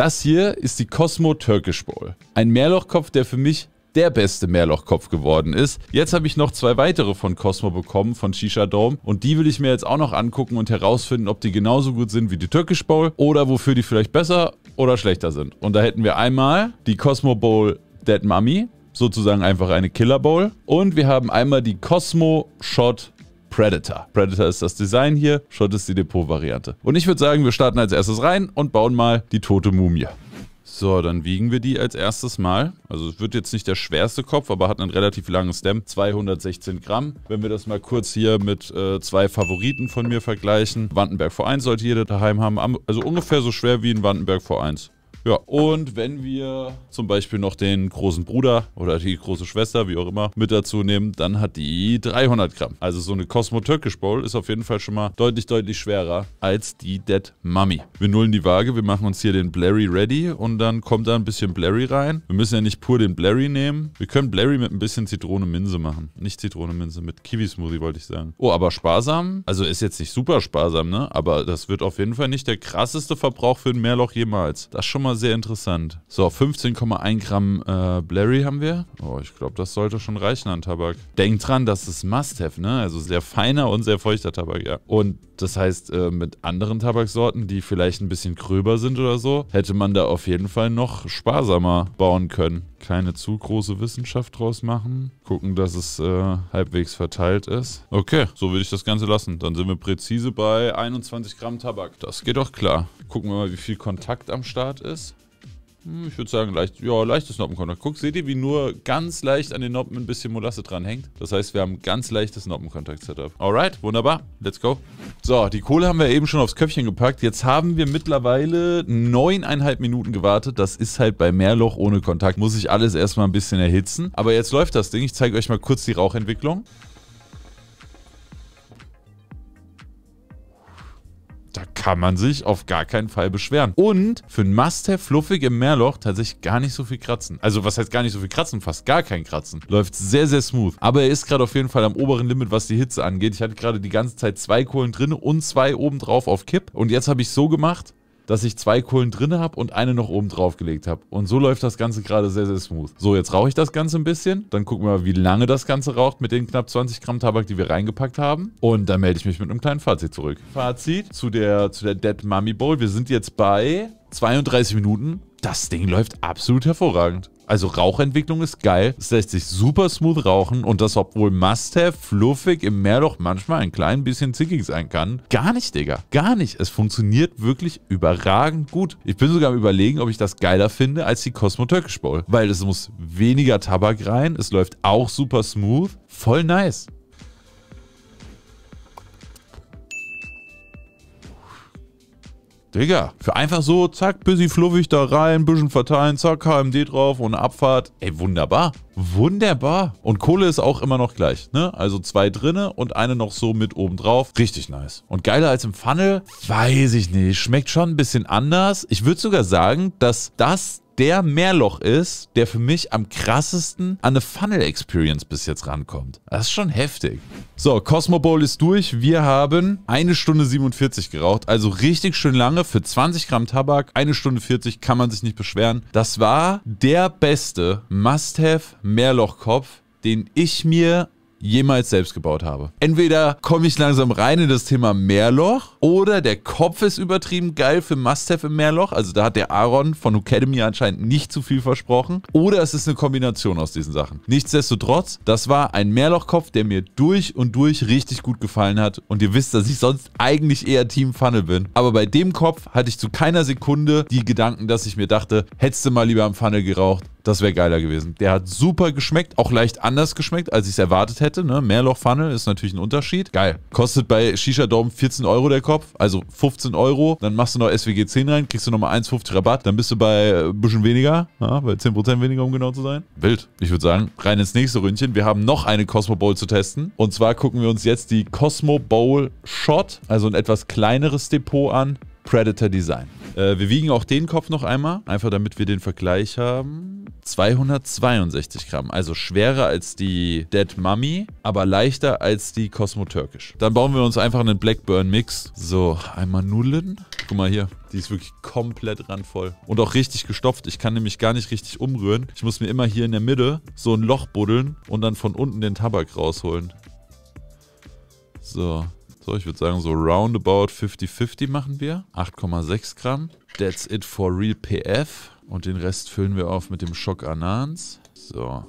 Das hier ist die Cosmo Turkish Bowl. Ein Meerlochkopf, der für mich der beste Meerlochkopf geworden ist. Jetzt habe ich noch zwei weitere von Cosmo bekommen, von Shisha Dome. Und die will ich mir jetzt auch noch angucken und herausfinden, ob die genauso gut sind wie die Turkish Bowl oder wofür die vielleicht besser oder schlechter sind. Und da hätten wir einmal die Cosmo Bowl Dead Mummy, sozusagen einfach eine Killer Bowl. Und wir haben einmal die Cosmo Shot Predator. Predator ist das Design hier, Schott ist die Depot-Variante. Und ich würde sagen, wir starten als erstes rein und bauen mal die tote Mumie. So, dann wiegen wir die als erstes mal. Also es wird jetzt nicht der schwerste Kopf, aber hat einen relativ langen Stem, 216 Gramm. Wenn wir das mal kurz hier mit äh, zwei Favoriten von mir vergleichen. Wandenberg V1 sollte jeder daheim haben, also ungefähr so schwer wie ein Wandenberg V1. Ja, und wenn wir zum Beispiel noch den großen Bruder oder die große Schwester, wie auch immer, mit dazu nehmen, dann hat die 300 Gramm. Also so eine Cosmo Turkish Bowl ist auf jeden Fall schon mal deutlich, deutlich schwerer als die Dead Mummy. Wir nullen die Waage, wir machen uns hier den Blairy ready und dann kommt da ein bisschen Blairy rein. Wir müssen ja nicht pur den Blairy nehmen. Wir können Blairy mit ein bisschen Zitrone Minze machen. Nicht Zitrone Minze, mit Kiwi-Smoothie wollte ich sagen. Oh, aber sparsam. Also ist jetzt nicht super sparsam, ne? Aber das wird auf jeden Fall nicht der krasseste Verbrauch für ein Meerloch jemals. Das schon mal mal sehr interessant. So, 15,1 Gramm äh, Blairy haben wir. Oh, ich glaube, das sollte schon reichen an Tabak. Denkt dran, das ist Must-Have, ne? Also sehr feiner und sehr feuchter Tabak, ja. Und das heißt, äh, mit anderen Tabaksorten, die vielleicht ein bisschen gröber sind oder so, hätte man da auf jeden Fall noch sparsamer bauen können. Keine zu große Wissenschaft draus machen. Gucken, dass es äh, halbwegs verteilt ist. Okay, so würde ich das Ganze lassen. Dann sind wir präzise bei 21 Gramm Tabak. Das geht doch klar. Gucken wir mal, wie viel Kontakt am Start ist. Hm, ich würde sagen, leicht, ja, leichtes Noppenkontakt. Guck, seht ihr, wie nur ganz leicht an den Noppen ein bisschen Molasse dranhängt? Das heißt, wir haben ganz leichtes Noppenkontakt-Setup. Alright, wunderbar. Let's go. So, die Kohle haben wir eben schon aufs Köpfchen gepackt. Jetzt haben wir mittlerweile neuneinhalb Minuten gewartet. Das ist halt bei Meerloch ohne Kontakt. Muss ich alles erstmal ein bisschen erhitzen. Aber jetzt läuft das Ding. Ich zeige euch mal kurz die Rauchentwicklung. da kann man sich auf gar keinen Fall beschweren. Und für ein Must-Have fluffig im Meerloch tatsächlich gar nicht so viel kratzen. Also was heißt gar nicht so viel kratzen? Fast gar kein Kratzen. Läuft sehr, sehr smooth. Aber er ist gerade auf jeden Fall am oberen Limit, was die Hitze angeht. Ich hatte gerade die ganze Zeit zwei Kohlen drin und zwei oben drauf auf Kipp. Und jetzt habe ich so gemacht, dass ich zwei Kohlen drin habe und eine noch oben drauf gelegt habe. Und so läuft das Ganze gerade sehr, sehr smooth. So, jetzt rauche ich das Ganze ein bisschen. Dann gucken wir mal, wie lange das Ganze raucht mit den knapp 20 Gramm Tabak, die wir reingepackt haben. Und dann melde ich mich mit einem kleinen Fazit zurück. Fazit zu der, zu der Dead Mummy Bowl. Wir sind jetzt bei 32 Minuten. Das Ding läuft absolut hervorragend. Also Rauchentwicklung ist geil. Es lässt sich super smooth rauchen und das, obwohl Must-Have fluffig im Meer doch manchmal ein klein bisschen zickig sein kann. Gar nicht, Digga. Gar nicht. Es funktioniert wirklich überragend gut. Ich bin sogar am überlegen, ob ich das geiler finde als die Cosmo Turkish Bowl. Weil es muss weniger Tabak rein. Es läuft auch super smooth. Voll nice. Digga, für einfach so, zack, bisschen fluffig da rein, bisschen verteilen, zack, HMD drauf und Abfahrt. Ey, wunderbar. Wunderbar. Und Kohle ist auch immer noch gleich, ne? Also zwei drinne und eine noch so mit oben drauf. Richtig nice. Und geiler als im Funnel? Weiß ich nicht. Schmeckt schon ein bisschen anders. Ich würde sogar sagen, dass das der Meerloch ist, der für mich am krassesten an eine Funnel Experience bis jetzt rankommt. Das ist schon heftig. So, Cosmo Bowl ist durch. Wir haben eine Stunde 47 geraucht. Also richtig schön lange für 20 Gramm Tabak. Eine Stunde 40 kann man sich nicht beschweren. Das war der beste Must-Have Meerlochkopf, den ich mir jemals selbst gebaut habe. Entweder komme ich langsam rein in das Thema Meerloch oder der Kopf ist übertrieben geil für Must-Have im Meerloch. Also da hat der Aaron von Academy anscheinend nicht zu viel versprochen. Oder es ist eine Kombination aus diesen Sachen. Nichtsdestotrotz, das war ein Meerlochkopf, der mir durch und durch richtig gut gefallen hat. Und ihr wisst, dass ich sonst eigentlich eher Team Funnel bin. Aber bei dem Kopf hatte ich zu keiner Sekunde die Gedanken, dass ich mir dachte, hättest du mal lieber am Funnel geraucht, das wäre geiler gewesen. Der hat super geschmeckt, auch leicht anders geschmeckt, als ich es erwartet hätte. Ne? mehrloch ist natürlich ein Unterschied. Geil. Kostet bei Shisha Dom 14 Euro der Kopf, also 15 Euro. Dann machst du noch SWG 10 rein, kriegst du nochmal 1,50 Rabatt. Dann bist du bei äh, ein bisschen weniger, ja, bei 10% weniger, um genau zu sein. Wild. Ich würde sagen, rein ins nächste Ründchen. Wir haben noch eine Cosmo Bowl zu testen. Und zwar gucken wir uns jetzt die Cosmo Bowl Shot, also ein etwas kleineres Depot an. Predator Design. Äh, wir wiegen auch den Kopf noch einmal, einfach damit wir den Vergleich haben. 262 Gramm. Also schwerer als die Dead Mummy, aber leichter als die Cosmo Türkisch. Dann bauen wir uns einfach einen Blackburn Mix. So, einmal Nullen. Guck mal hier, die ist wirklich komplett randvoll. Und auch richtig gestopft. Ich kann nämlich gar nicht richtig umrühren. Ich muss mir immer hier in der Mitte so ein Loch buddeln und dann von unten den Tabak rausholen. So, so, ich würde sagen, so roundabout 50-50 machen wir. 8,6 Gramm. That's it for real PF. Und den Rest füllen wir auf mit dem Schock Anans. So.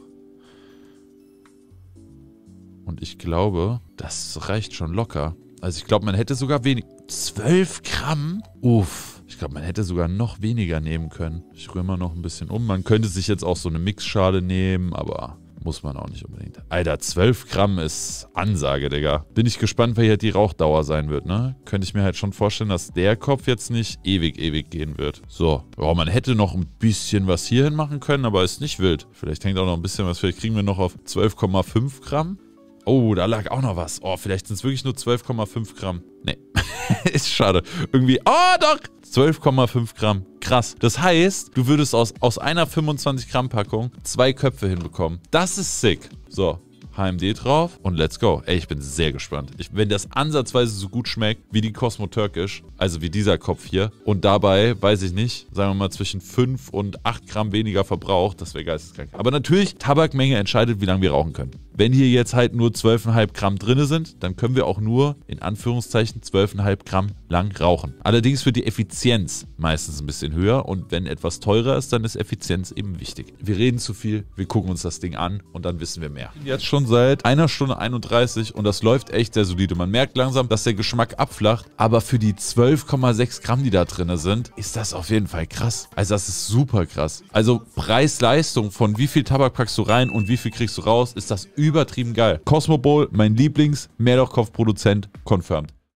Und ich glaube, das reicht schon locker. Also ich glaube, man hätte sogar wenig... 12 Gramm? Uff. Ich glaube, man hätte sogar noch weniger nehmen können. Ich rühre mal noch ein bisschen um. Man könnte sich jetzt auch so eine Mixschale nehmen, aber muss man auch nicht unbedingt. Alter, 12 Gramm ist Ansage, Digga. Bin ich gespannt, wer hier die Rauchdauer sein wird, ne? Könnte ich mir halt schon vorstellen, dass der Kopf jetzt nicht ewig, ewig gehen wird. So. Oh, man hätte noch ein bisschen was hierhin machen können, aber ist nicht wild. Vielleicht hängt auch noch ein bisschen was. Vielleicht kriegen wir noch auf 12,5 Gramm. Oh, da lag auch noch was. Oh, vielleicht sind es wirklich nur 12,5 Gramm. Nee, ist schade. Irgendwie, oh doch, 12,5 Gramm. Krass. Das heißt, du würdest aus, aus einer 25 Gramm Packung zwei Köpfe hinbekommen. Das ist sick. So, HMD drauf und let's go. Ey, ich bin sehr gespannt. Ich, wenn das ansatzweise so gut schmeckt wie die Cosmo Turkish, also wie dieser Kopf hier, und dabei, weiß ich nicht, sagen wir mal zwischen 5 und 8 Gramm weniger verbraucht, das wäre geisteskrank. Aber natürlich, Tabakmenge entscheidet, wie lange wir rauchen können. Wenn hier jetzt halt nur 12,5 Gramm drin sind, dann können wir auch nur in Anführungszeichen 12,5 Gramm lang rauchen. Allerdings wird die Effizienz meistens ein bisschen höher und wenn etwas teurer ist, dann ist Effizienz eben wichtig. Wir reden zu viel, wir gucken uns das Ding an und dann wissen wir mehr. Jetzt schon seit einer Stunde 31 und das läuft echt sehr solide. Man merkt langsam, dass der Geschmack abflacht, aber für die 12,6 Gramm, die da drin sind, ist das auf jeden Fall krass. Also das ist super krass. Also Preis-Leistung von wie viel Tabak packst du rein und wie viel kriegst du raus, ist das übel übertrieben geil. Cosmo Bowl, mein Lieblings-Mehrlochkopf-Produzent, confirmed.